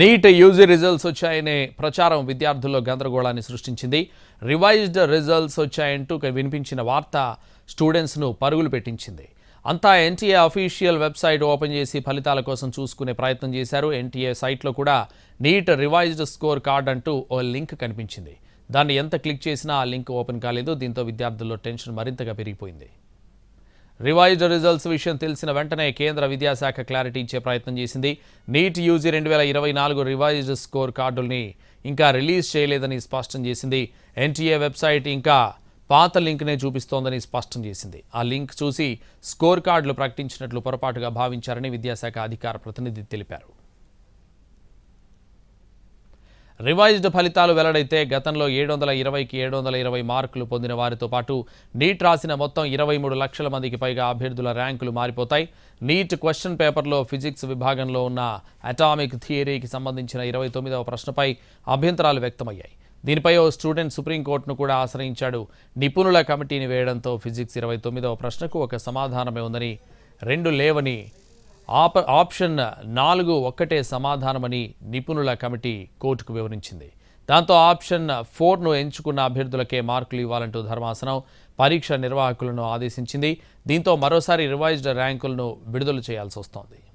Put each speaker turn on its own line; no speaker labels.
NEET UG results వచ్చాయనే ప్రచారం విద్యార్థుల్లో గందరగోళాన్ని సృష్టించింది రివైజ్డ్ రిజల్ట్స్ వచ్చాయంటూ వినిపించిన వార్త స్టూడెంట్స్ను పరుగులు పెట్టించింది అంతా ఎన్టీఏ అఫీషియల్ వెబ్సైట్ ఓపెన్ చేసి ఫలితాల కోసం చూసుకునే ప్రయత్నం చేశారు ఎన్టీఏ సైట్లో కూడా నీట్ రివైజ్డ్ స్కోర్ కార్డ్ అంటూ ఓ లింక్ కనిపించింది దాన్ని ఎంత క్లిక్ చేసినా ఆ లింక్ ఓపెన్ కాలేదు దీంతో విద్యార్థుల్లో టెన్షన్ మరింతగా పెరిగిపోయింది రివైజ్డ్ రిజల్ట్స్ విషయం తెలిసిన వెంటనే కేంద్ర విద్యాశాఖ క్లారిటీ ఇచ్చే ప్రయత్నం చేసింది నీట్ యూజీ రెండు వేల ఇరవై నాలుగు రివైజ్డ్ స్కోర్ కార్డుల్ని ఇంకా రిలీజ్ చేయలేదని స్పష్టం చేసింది ఎన్టీఏ వెబ్సైట్ ఇంకా పాత లింక్నే చూపిస్తోందని స్పష్టం చేసింది ఆ లింక్ చూసి స్కోర్ కార్డులు ప్రకటించినట్లు పొరపాటుగా భావించారని విద్యాశాఖ అధికార ప్రతినిధి తెలిపారు రివైజ్డ్ ఫలితాలు వెల్లడైతే గతంలో ఏడు వందల ఇరవైకి ఏడు వందల ఇరవై మార్కులు పొందిన వారితో పాటు నీట్ రాసిన మొత్తం ఇరవై మూడు లక్షల మందికి పైగా అభ్యర్థుల ర్యాంకులు మారిపోతాయి నీట్ క్వశ్చన్ పేపర్లో ఫిజిక్స్ విభాగంలో ఉన్న అటామిక్ థియరీకి సంబంధించిన ఇరవై తొమ్మిదవ ప్రశ్నపై అభ్యంతరాలు వ్యక్తమయ్యాయి దీనిపై ఓ స్టూడెంట్ సుప్రీంకోర్టును కూడా ఆశ్రయించాడు నిపుణుల కమిటీని వేయడంతో ఫిజిక్స్ ఇరవై తొమ్మిదవ ప్రశ్నకు ఒక సమాధానమే ఉందని రెండు లేవని ఆప ఆప్షన్ నాలుగు ఒక్కటే సమాధానమని నిపుణుల కమిటీ కోర్టుకు వివరించింది దాంతో ఆప్షన్ ఫోర్ను ఎంచుకున్న అభ్యర్థులకే మార్కులు ఇవ్వాలంటూ ధర్మాసనం పరీక్ష నిర్వాహకులను ఆదేశించింది దీంతో మరోసారి రివైజ్డ్ ర్యాంకులను విడుదల చేయాల్సి వస్తోంది